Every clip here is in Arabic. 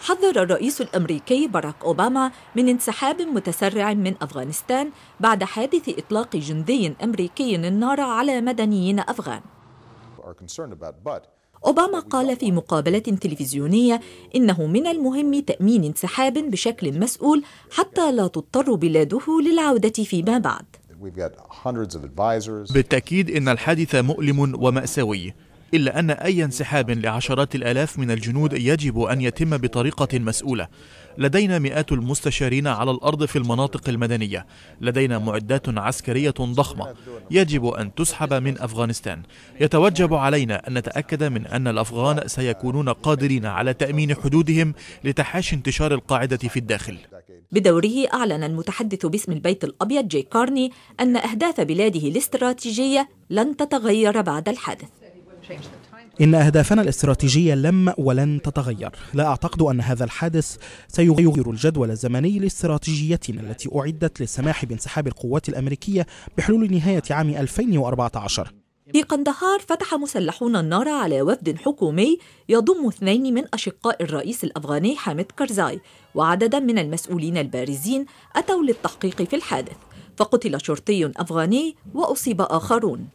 حذر الرئيس الامريكي باراك اوباما من انسحاب متسرع من افغانستان بعد حادث اطلاق جندي امريكي النار على مدنيين افغان أوباما قال في مقابلة تلفزيونية إنه من المهم تأمين انسحاب بشكل مسؤول حتى لا تضطر بلاده للعودة فيما بعد بالتأكيد إن الحادث مؤلم ومأساوي إلا أن أي انسحاب لعشرات الآلاف من الجنود يجب أن يتم بطريقة مسؤولة لدينا مئات المستشارين على الأرض في المناطق المدنية لدينا معدات عسكرية ضخمة يجب أن تسحب من أفغانستان يتوجب علينا أن نتأكد من أن الأفغان سيكونون قادرين على تأمين حدودهم لتحاشي انتشار القاعدة في الداخل بدوره أعلن المتحدث باسم البيت الأبيض جي كارني أن أهداف بلاده الاستراتيجية لن تتغير بعد الحادث. إن أهدافنا الاستراتيجية لم ولن تتغير لا أعتقد أن هذا الحادث سيغير الجدول الزمني لاستراتيجيتنا التي أعدت للسماح بانسحاب القوات الأمريكية بحلول نهاية عام 2014 في قندهار فتح مسلحون النار على وفد حكومي يضم اثنين من أشقاء الرئيس الأفغاني حامد كرزاي وعددا من المسؤولين البارزين أتوا للتحقيق في الحادث فقتل شرطي أفغاني وأصيب آخرون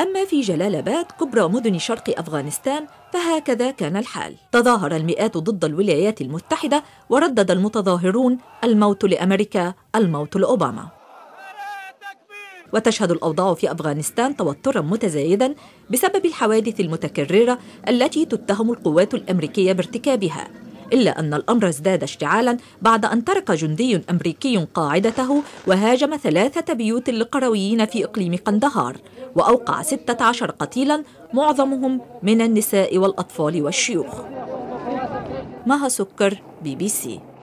أما في جلال آباد كبرى مدن شرق أفغانستان فهكذا كان الحال تظاهر المئات ضد الولايات المتحدة وردد المتظاهرون الموت لأمريكا الموت لأوباما وتشهد الأوضاع في أفغانستان توترا متزايدا بسبب الحوادث المتكررة التي تتهم القوات الأمريكية بارتكابها إلا أن الأمر ازداد اشتعالا بعد أن ترك جندي أمريكي قاعدته وهاجم ثلاثة بيوت للقرويين في إقليم قندهار وأوقع ستة عشر قتيلا معظمهم من النساء والأطفال والشيوخ مها سكر بي بي سي